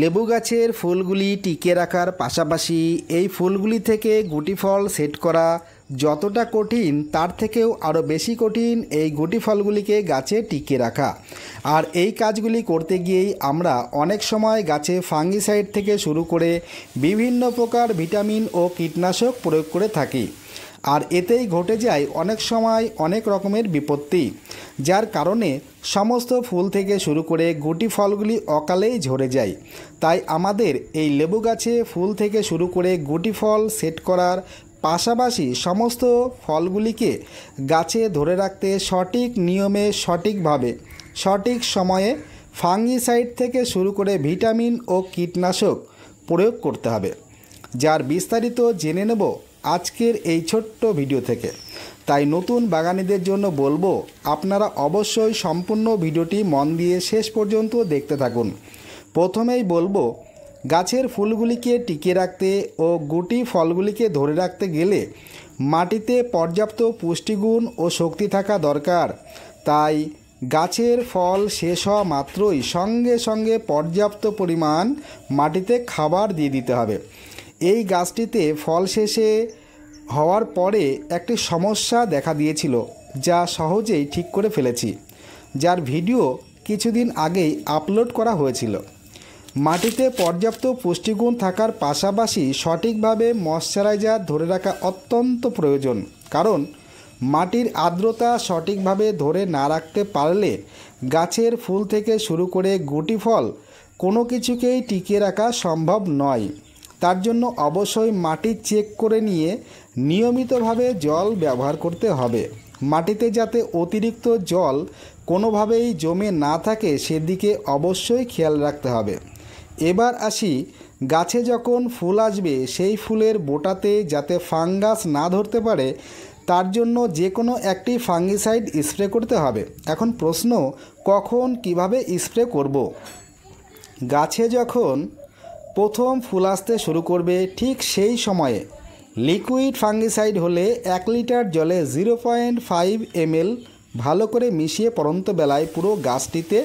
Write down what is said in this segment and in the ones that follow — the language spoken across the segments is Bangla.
লেবু গাছের ফুলগুলি টিকে রাখার পাশাপাশি এই ফুলগুলি থেকে গুটি ফল সেট করা যতটা কঠিন তার থেকেও আরও বেশি কঠিন এই গুটি ফলগুলিকে গাছে টিকে রাখা আর এই কাজগুলি করতে গিয়েই আমরা অনেক সময় গাছে ফাঙ্গিসাইড থেকে শুরু করে বিভিন্ন প্রকার ভিটামিন ও কীটনাশক প্রয়োগ করে থাকি আর এতেই ঘটে যায় অনেক সময় অনেক রকমের বিপত্তি যার কারণে সমস্ত ফুল থেকে শুরু করে গুটি ফলগুলি অকালেই ঝরে যায় তাই আমাদের এই লেবু গাছে ফুল থেকে শুরু করে গুটি ফল সেট করার পাশাপাশি সমস্ত ফলগুলিকে গাছে ধরে রাখতে সঠিক নিয়মে সঠিকভাবে সঠিক সময়ে ফাঙ্গিসাইড থেকে শুরু করে ভিটামিন ও কীটনাশক প্রয়োগ করতে হবে যার বিস্তারিত জেনে নেব আজকের এই ছোট্ট ভিডিও থেকে তাই নতুন বাগানিদের জন্য বলবো আপনারা অবশ্যই সম্পূর্ণ ভিডিওটি মন দিয়ে শেষ পর্যন্ত দেখতে থাকুন প্রথমেই বলবো গাছের ফুলগুলিকে টিকিয়ে রাখতে ও গুটি ফলগুলিকে ধরে রাখতে গেলে মাটিতে পর্যাপ্ত পুষ্টিগুণ ও শক্তি থাকা দরকার তাই গাছের ফল শেষ হওয়া মাত্রই সঙ্গে সঙ্গে পর্যাপ্ত পরিমাণ মাটিতে খাবার দিয়ে দিতে হবে এই গাছটিতে ফল শেষে হওয়ার পরে একটি সমস্যা দেখা দিয়েছিল যা সহজেই ঠিক করে ফেলেছি যার ভিডিও কিছুদিন আগেই আপলোড করা হয়েছিল মাটিতে পর্যাপ্ত পুষ্টিগুণ থাকার পাশাপাশি সঠিকভাবে ময়শ্চারাইজার ধরে রাখা অত্যন্ত প্রয়োজন কারণ মাটির আর্দ্রতা সঠিকভাবে ধরে না রাখতে পারলে গাছের ফুল থেকে শুরু করে গুটি ফল কোনো কিছুকেই টিকিয়ে রাখা সম্ভব নয় তার জন্য অবশ্যই মাটি চেক করে নিয়ে নিয়মিতভাবে জল ব্যবহার করতে হবে মাটিতে যাতে অতিরিক্ত জল কোনোভাবেই জমে না থাকে সেদিকে অবশ্যই খেয়াল রাখতে হবে এবার আসি গাছে যখন ফুল আসবে সেই ফুলের বোটাতে যাতে ফাঙ্গাস না ধরতে পারে তার জন্য যে কোনো একটি ফাঙ্গিসাইড স্প্রে করতে হবে এখন প্রশ্ন কখন কিভাবে স্প্রে করব গাছে যখন প্রথম ফুল আসতে শুরু করবে ঠিক সেই সময়ে লিকুইড ফাঙ্গিসাইড হলে এক লিটার জলে জিরো পয়েন্ট ফাইভ এমএল ভালো করে মিশিয়ে পরন্ত বেলায় পুরো গাছটিতে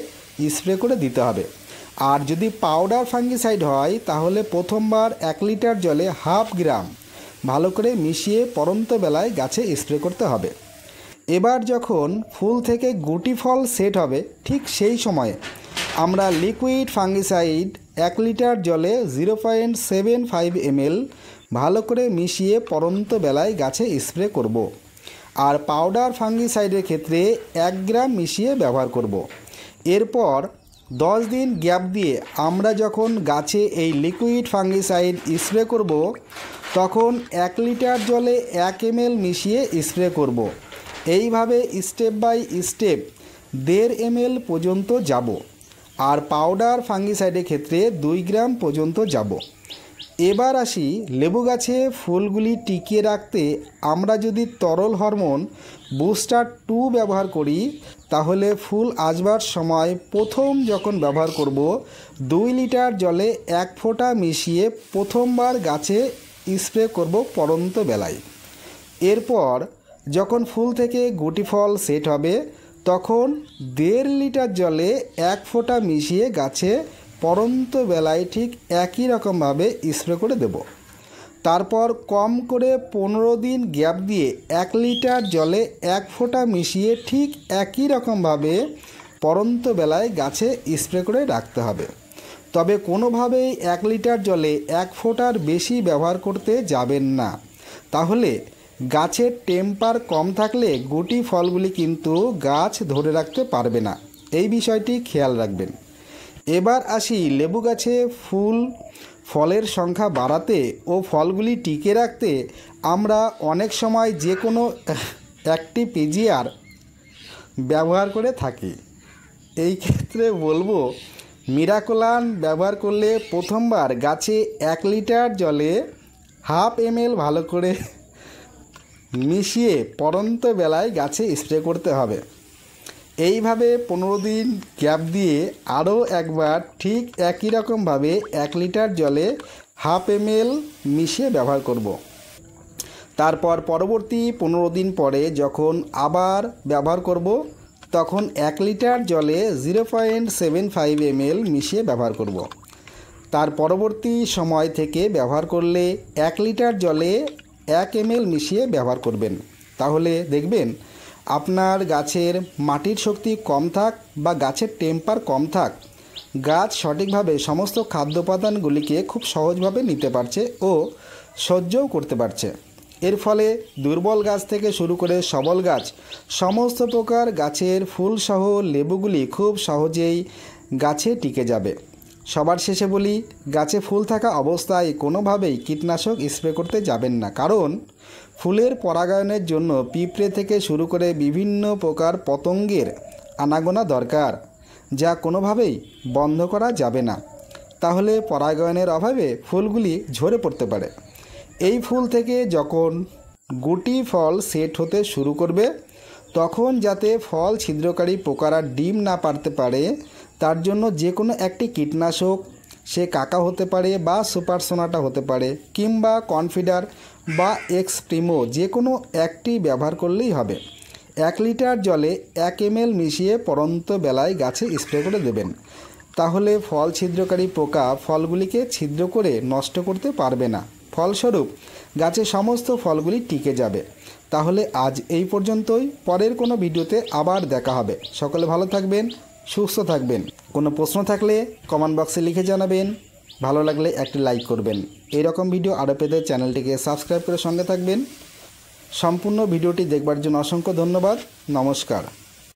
স্প্রে করে দিতে হবে আর যদি পাউডার ফাঙ্গিসাইড হয় তাহলে প্রথমবার এক লিটার জলে হাফ গ্রাম ভালো করে মিশিয়ে পরন্ত বেলায় গাছে স্প্রে করতে হবে এবার যখন ফুল থেকে গুটি ফল সেট হবে ঠিক সেই সময়ে আমরা লিকুইড ফাঙ্গিসাইড এক লিটার জলে zero point seven five ml ভালো করে মিশিয়ে পরন্ত বেলায় গাছে স্প্রে করব। আর পাউডার ফাঙ্গিসাইডের ক্ষেত্রে এক গ্রাম মিশিয়ে ব্যবহার করব। এরপর দশ দিন গ্যাপ দিয়ে আমরা যখন গাছে এই লিকুইড ফাঙ্গিসাইড স্প্রে করব তখন এক লিটার জলে এক এম মিশিয়ে স্প্রে করব। এইভাবে স্টেপ বাই স্টেপ দেড় এম পর্যন্ত যাব আর পাউডার ফাঙ্গিসাইডের ক্ষেত্রে দুই গ্রাম পর্যন্ত যাব এবার আসি লেবু গাছে ফুলগুলি টিকিয়ে রাখতে আমরা যদি তরল হরমোন বুস্টার টু ব্যবহার করি তাহলে ফুল আসবার সময় প্রথম যখন ব্যবহার করব দুই লিটার জলে এক ফোঁটা মিশিয়ে প্রথমবার গাছে স্প্রে করব পরন্ত বেলায় এরপর যখন ফুল থেকে গুটি ফল সেট হবে তখন দেড় লিটার জলে এক ফোঁটা মিশিয়ে গাছে পরন্ত বেলায় ঠিক একই রকমভাবে স্প্রে করে দেব তারপর কম করে পনেরো দিন গ্যাপ দিয়ে এক লিটার জলে এক ফোঁটা মিশিয়ে ঠিক একই রকমভাবে পরন্ত বেলায় গাছে স্প্রে করে রাখতে হবে তবে কোনোভাবেই এক লিটার জলে এক ফোঁটার বেশি ব্যবহার করতে যাবেন না তাহলে গাছের টেম্পার কম থাকলে গুটি ফলগুলি কিন্তু গাছ ধরে রাখতে পারবে না এই বিষয়টি খেয়াল রাখবেন এবার আসি লেবু গাছে ফুল ফলের সংখ্যা বাড়াতে ও ফলগুলি টিকে রাখতে আমরা অনেক সময় যে কোনো একটি পেজিয়ার ব্যবহার করে থাকি এই ক্ষেত্রে বলবো মিরাকোলান ব্যবহার করলে প্রথমবার গাছে এক লিটার জলে হাফ এম ভালো করে মিশিয়ে পরন্ত বেলায় গাছে স্প্রে করতে হবে এইভাবে পনেরো দিন গ্যাপ দিয়ে আরও একবার ঠিক একই রকমভাবে এক লিটার জলে হাফ এম মিশিয়ে ব্যবহার করব। তারপর পরবর্তী পনেরো দিন পরে যখন আবার ব্যবহার করব তখন এক লিটার জলে zero point seven five M মিশিয়ে ব্যবহার করব। তার পরবর্তী সময় থেকে ব্যবহার করলে এক লিটার জলে এক এম মিশিয়ে ব্যবহার করবেন তাহলে দেখবেন আপনার গাছের মাটির শক্তি কম থাক বা গাছের টেম্পার কম থাক গাছ সঠিকভাবে সমস্ত খাদ্য উপাদানগুলিকে খুব সহজভাবে নিতে পারছে ও সহ্যও করতে পারছে এর ফলে দুর্বল গাছ থেকে শুরু করে সবল গাছ সমস্ত প্রকার গাছের ফুলসহ লেবুগুলি খুব সহজেই গাছে টিকে যাবে সবার শেষে বলি গাছে ফুল থাকা অবস্থায় কোনোভাবেই কীটনাশক স্প্রে করতে যাবেন না কারণ ফুলের পরাগায়নের জন্য পিঁপড়ে থেকে শুরু করে বিভিন্ন প্রকার পতঙ্গের আনাগোনা দরকার যা কোনোভাবেই বন্ধ করা যাবে না তাহলে পরাগায়নের অভাবে ফুলগুলি ঝরে পড়তে পারে এই ফুল থেকে যখন গুটি ফল সেট হতে শুরু করবে তখন যাতে ফল ছিদ্রকারী পোকারা ডিম না পারতে পারে তার জন্য যে কোনো একটি কীটনাশক সে কাকা হতে পারে বা সুপারসোনাটা হতে পারে কিংবা কনফিডার বা এক্স প্রিমো যে কোনো একটি ব্যবহার করলেই হবে এক লিটার জলে এক এম মিশিয়ে পরন্ত বেলায় গাছে স্প্রে করে দেবেন তাহলে ফল ছিদ্রকারী পোকা ফলগুলিকে ছিদ্র করে নষ্ট করতে পারবে না ফলস্বরূপ গাছে সমস্ত ফলগুলি টিকে যাবে তাহলে আজ এই পর্যন্তই পরের কোনো ভিডিওতে আবার দেখা হবে সকলে ভালো থাকবেন সুস্থ থাকবেন কোনো প্রশ্ন থাকলে কমেন্ট বক্সে লিখে জানাবেন ভালো লাগলে একটি লাইক করবেন এরকম ভিডিও আরও পেতে চ্যানেলটিকে সাবস্ক্রাইব করে সঙ্গে থাকবেন সম্পূর্ণ ভিডিওটি দেখবার জন্য অসংখ্য ধন্যবাদ নমস্কার